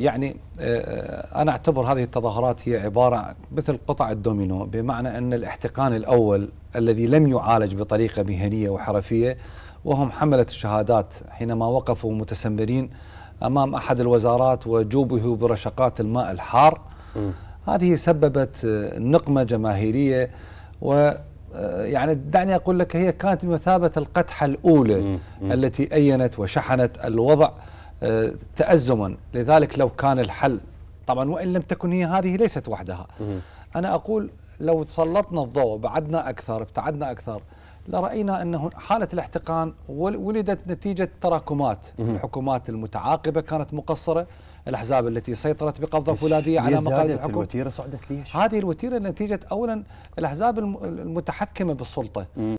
يعني آه، آه، أنا أعتبر هذه التظاهرات هي عبارة مثل قطع الدومينو بمعنى أن الاحتقان الأول الذي لم يعالج بطريقة مهنية وحرفية وهم حملة الشهادات حينما وقفوا متسمرين أمام أحد الوزارات وجوبه برشقات الماء الحار م. هذه سببت آه، نقمة جماهيرية و يعني دعني أقول لك هي كانت بمثابة القدحة الأولى م. م. التي أينت وشحنت الوضع تأزما لذلك لو كان الحل طبعا وإن لم تكن هي هذه ليست وحدها أنا أقول لو سلطنا الضوء بعدنا أكثر ابتعدنا أكثر لرأينا أنه حالة الاحتقان ولدت نتيجة تراكمات الحكومات المتعاقبة كانت مقصرة الأحزاب التي سيطرت بقبضة فولاذية على مقالة الحكومة الوتيرة صعدت ليش؟ هذه الوتيرة نتيجة أولا الأحزاب المتحكمة بالسلطة